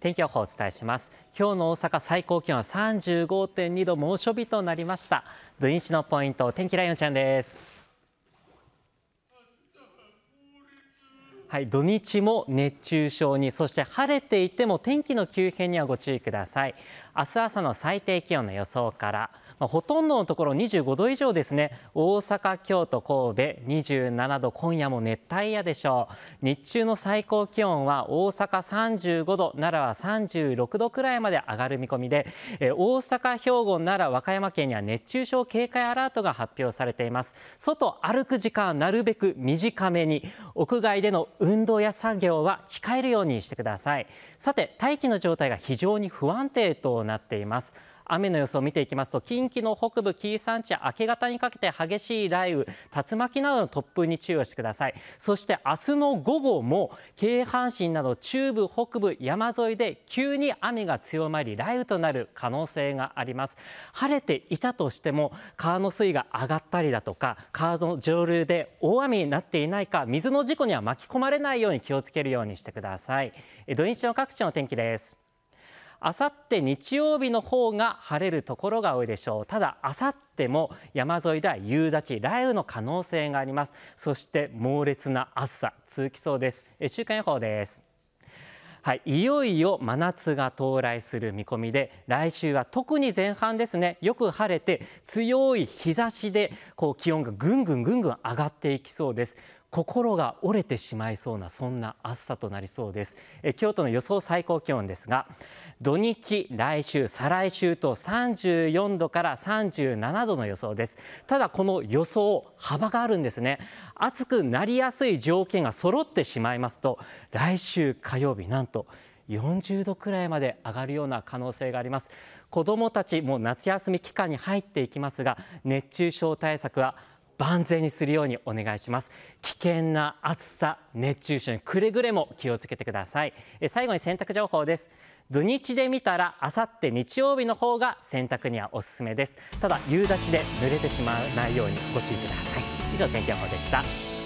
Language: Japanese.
天気予報をお伝えします今日の大阪最高気温は35.2度猛暑日となりました土日のポイント天気ライオンちゃんですはい、土日も熱中症に、そして晴れていても天気の急変にはご注意ください。明日朝の最低気温の予想から、まあ、ほとんどのところ25度以上ですね、大阪、京都、神戸27度、今夜も熱帯夜でしょう。日中の最高気温は大阪35度、奈良は36度くらいまで上がる見込みで、え大阪、兵庫、奈良、和歌山県には熱中症警戒アラートが発表されています。外歩く時間はなるべく短めに、屋外での運動や作業は控えるようにしてくださいさて大気の状態が非常に不安定となっています雨の予想を見ていきますと近畿の北部、紀伊山地、明け方にかけて激しい雷雨、竜巻などの突風に注意をしてください、そして明日の午後も京阪神など中部、北部、山沿いで急に雨が強まり雷雨となる可能性があります。晴れていたとしても川の水位が上がったりだとか川の上流で大雨になっていないか水の事故には巻き込まれないように気をつけるようにしてください。土日の各地の天気です。あさって日曜日の方が晴れるところが多いでしょう。ただ、あさっても山沿いでは夕立、雷雨の可能性があります。そして猛烈な暑さ続きそうです。週間予報です。はい、いよいよ真夏が到来する見込みで来週は特に前半ですねよく晴れて強い日差しでこう気温がぐんぐんぐんぐん上がっていきそうです心が折れてしまいそうなそんな暑さとなりそうですえ京都の予想最高気温ですが土日来週再来週と34度から37度の予想ですただこの予想幅があるんですね暑くなりやすい条件が揃ってしまいますと来週火曜日なんと40度くらいまで上がるような可能性があります子どもたちも夏休み期間に入っていきますが熱中症対策は万全にするようにお願いします危険な暑さ熱中症にくれぐれも気をつけてくださいえ最後に洗濯情報です土日で見たらあさって日曜日の方が洗濯にはおすすめですただ夕立で濡れてしまわないようにご注意ください以上天気予報でした